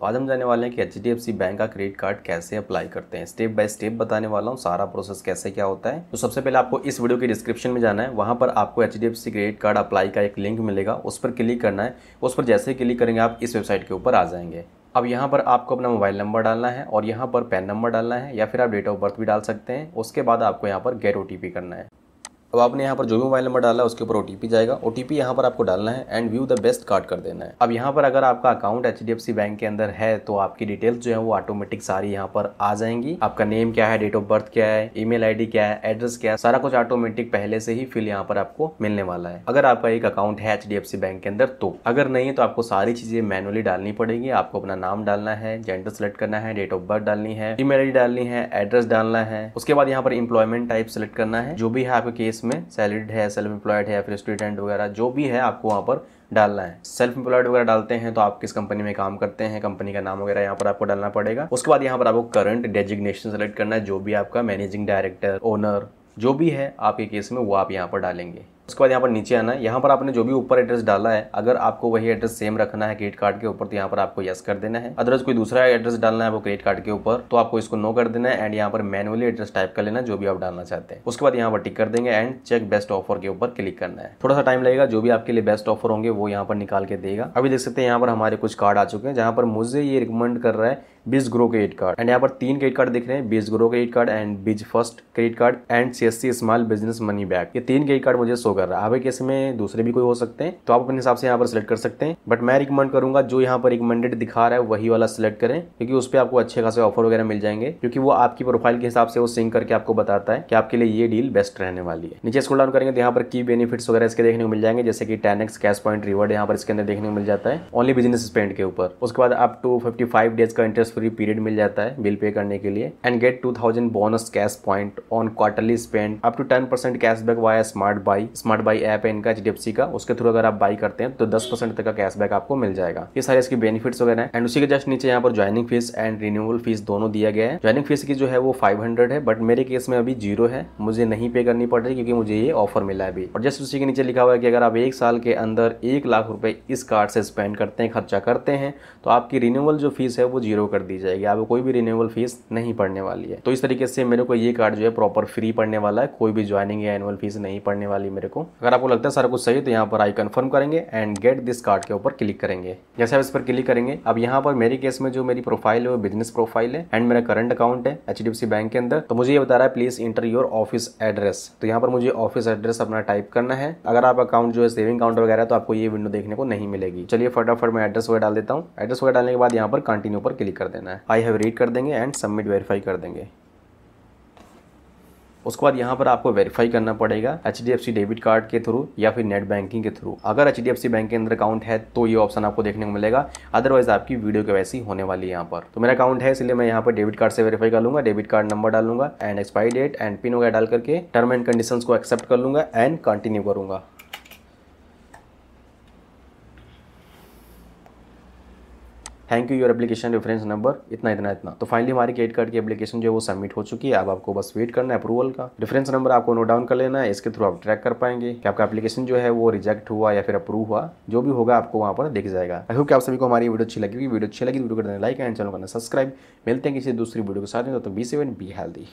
तो आज हम जाने वाले हैं कि एच बैंक का क्रेडिट कार्ड कैसे अप्लाई करते हैं स्टेप बाय स्टेप बताने वाला हूँ सारा प्रोसेस कैसे क्या होता है तो सबसे पहले आपको इस वीडियो के डिस्क्रिप्शन में जाना है वहाँ पर आपको एच क्रेडिट कार्ड अप्लाई का एक लिंक मिलेगा उस पर क्लिक करना है उस पर जैसे क्लिक करेंगे आप इस वेबसाइट के ऊपर आ जाएंगे अब यहाँ पर आपको अपना मोबाइल नंबर डालना है और यहाँ पर पैन नंबर डालना है या फिर आप डेट ऑफ बर्थ भी डाल सकते हैं उसके बाद आपको यहाँ पर गेट ओ करना है अब आपने यहाँ पर जो भी मोबाइल नंबर डाला उसके ऊपर ओटीपी जाएगा ओटीपी यहाँ पर आपको डालना है and view the best card कर देना है अब यहाँ पर अगर आपका अकाउंट एच बैंक के अंदर है तो आपकी डिटेल्स जो है वो ऑटोमेटिक सारी यहाँ पर आ जाएंगी आपका नेम क्या है डेट ऑफ बर्थ क्या है ईमेल आईडी क्या है एड्रेस क्या है सारा कुछ ऑटोमेटिक पहले से ही फिल यहाँ पर आपको मिलने वाला है अगर आपका एक अकाउंट है एच बैंक के अंदर तो अगर नहीं है तो आपको सारी चीजें मैनुअली डालनी पड़ेगी आपको अपना नाम डालना है जेंडर सेलेक्ट करना है डेट ऑफ बर्थ डालनी है ईमेल आईडी डालनी है एड्रेस डालना है उसके बाद यहाँ पर इंप्लॉयमेंट टाइप सेलेक्ट करना है जो भी है आपके केस इसमें सैलरीड है सेल्फ एम्प्लॉयड है या फिर स्टूडेंट वगैरह जो भी है आपको वहाँ पर डालना है सेल्फ एम्प्लॉयड वगैरह डालते हैं तो आप किस कंपनी में काम करते हैं कंपनी का नाम वगैरह यहाँ पर आपको डालना पड़ेगा उसके बाद यहाँ पर आपको करंट डेजिग्नेशन सेलेक्ट करना है जो भी आपका मैनेजिंग डायरेक्टर ओनर जो भी है आपके केस में वो आप यहाँ पर डालेंगे उसके बाद यहाँ पर नीचे आना है यहाँ पर आपने जो भी ऊपर एड्रेस डाला है अगर आपको वही एड्रेस सेम रखना है क्रेडिट कार्ड के ऊपर तो यहाँ पर आपको यस कर देना है अदरवाइज कोई दूसरा एड्रेस डालना है वो क्रेडिट कार्ड के ऊपर तो आपको इसको नो कर देना है एंड यहाँ पर मैनुअली एड्रेस टाइप कर लेना जो भी आप डालना चाहते हैं उसके बाद यहाँ पर टिक कर देंगे एंड चेक बेस्ट ऑफर के ऊपर क्लिक करना है थोड़ा सा टाइम लगेगा जो भी आपके लिए बेस्ट ऑफर होंगे वो यहाँ पर निकाल के देगा अभी देख सकते हैं यहाँ पर हमारे कुछ कार्ड आ चुके हैं जहाँ पर मुझे ये रिकमेंड कर रहा है बीस ग्रो क्रेडिट कार्ड एंड यहाँ पर तीन क्रेडिट कार्ड दिख रहे हैं biz grow credit card and biz first credit card and C small business money back ये तीन क्रेडिट कार्ड मुझे शो कर रहा है आगे केस में दूसरे भी कोई हो सकते हैं तो आप अपने हिसाब से यहाँ पर सिलेक्ट कर सकते हैं बट मैं रिकमेंड करूंगा जो यहाँ पर रिकमेंडेड दिखा रहा है वही वाला सिलेक्ट करें क्योंकि उस पर आपको अच्छे खासे ऑफर वगैरह मिल जाएंगे क्योंकि वो आपकी प्रोफाइल के हिसाब से वो सिंक करके आपको बताता है कि आपके लिए ये डील बेस्ट रहने वाली है नीचे स्कूल डाउन करेंगे तो यहाँ पर की बेनिफिट्स वगैरह इसके देखने को मिल जाएंगे जैसे कि ten X cash point reward यहाँ पर इसके अंदर देखने को मिल जाता है ओनली बिजनेस स्पेंड के ऊपर उसके बाद आप टू फिफ्टी फाइव डेज का इंटरेस्ट डेज फ्री पीरियड मिल जाता है बिल पे करने के लिए and get two thousand bonus cash point on quarterly spend up to ten percent cash back via smart buy smart buy app है इनका H का उसके थ्रू अगर आप बाई करते हैं तो दस परसेंट तक का कैश बैक आपको मिल जाएगा ये सारे इसके बेनिफिट वगैरह एंड उसी के जस्ट नीचे यहाँ पर joining fees and renewal fees दोनों दिया गया है ज्वाइनिंग फीस की जो है वो फाइव हंड्रेड है बट मेरे केस में अभी जीरो है मुझे नहीं पे करनी पड़ रही क्योंकि मुझे ये ऑफर मिला है अभी और जस्ट उसी के नीचे लिखा हुआ है कि अगर आप एक साल के अंदर एक लाख रुपए इस कार्ड से स्पेंड करते हैं खर्चा करते हैं तो आपकी रिन्यूअल जो फीस है वो जीरो कर कर दी जाएगी आपको कोई भी रिन्यूअल फीस नहीं पड़ने वाली है तो इस तरीके से मेरे को ये कार्ड जो है प्रॉपर फ्री पड़ने वाला है कोई भी ज्वाइनिंग या एनुअल फीस नहीं पड़ने वाली मेरे को अगर आपको लगता है सारा कुछ सही तो यहाँ पर आई कन्फर्म करेंगे एंड गेट दिस कार्ड के ऊपर क्लिक करेंगे जैसे आप इस पर क्लिक करेंगे अब यहाँ पर मेरे केस में जो मेरी प्रोफाइल है वो बिजनेस प्रोफाइल है एंड मेरा करंट अकाउंट है एच बैंक के अंदर तो मुझे ये बता रहा है please enter your office address तो यहाँ पर मुझे ऑफिस एड्रेस अपना टाइप करना है अगर आप अकाउंट जो है सेविंग अकाउंट वगैरह तो आपको ये विंडो देखने को नहीं मिलेगी चलिए फटाफट मैं एड्रेस वगैरह डाल देता हूँ एड्रेस वगैरह डालने के बाद यहाँ पर कंटिन्यू पर क्लिक कर देना है आई हैव रीड कर देंगे एंड सबमिट वेरीफाई कर देंगे उसके बाद यहाँ पर आपको वेरीफाई करना पड़ेगा एच डेबिट कार्ड के थ्रू या फिर नेट बैंकिंग के थ्रू अगर एच बैंक के अंदर अकाउंट है तो ये ऑप्शन आपको देखने को मिलेगा अदरवाइज आपकी वीडियो के वैसी होने वाली है यहाँ पर तो मेरा अकाउंट है इसलिए मैं यहाँ पर डेबिट कार्ड से वेरीफाई कर लूंगा डेबिट कार्ड नंबर डालूंगा and expiry date and pin वगैरह डाल करके टर्म एंड कंडीशन को एक्सेप्ट कर लूंगा एंड कंटिन्यू करूंगा thank you your application reference number इतना इतना इतना तो फाइनली हमारी क्रेडिट कार्ड की एप्लीकेशन जो है वो सबमिट हो चुकी है अब आपको बस वेट करना है अप्रूवल का रेफरेंस नंबर आपको नोट डाउन कर लेना है इसके थ्रू आप ट्रैक कर पाएंगे कि आपका एप्लीकेशन जो है वो रिजेक्ट हुआ या फिर अप्रूव हुआ जो भी होगा आपको वहाँ पर दिख जाएगा आई होप कि आप सभी को हमारी वीडियो अच्छी लगी वीडियो अच्छी लगी तो वीडियो करना लाइक एंड चैनल करना सब्सक्राइब मिलते हैं किसी दूसरी वीडियो के साथ में तो बी सेवन बी हेल्दी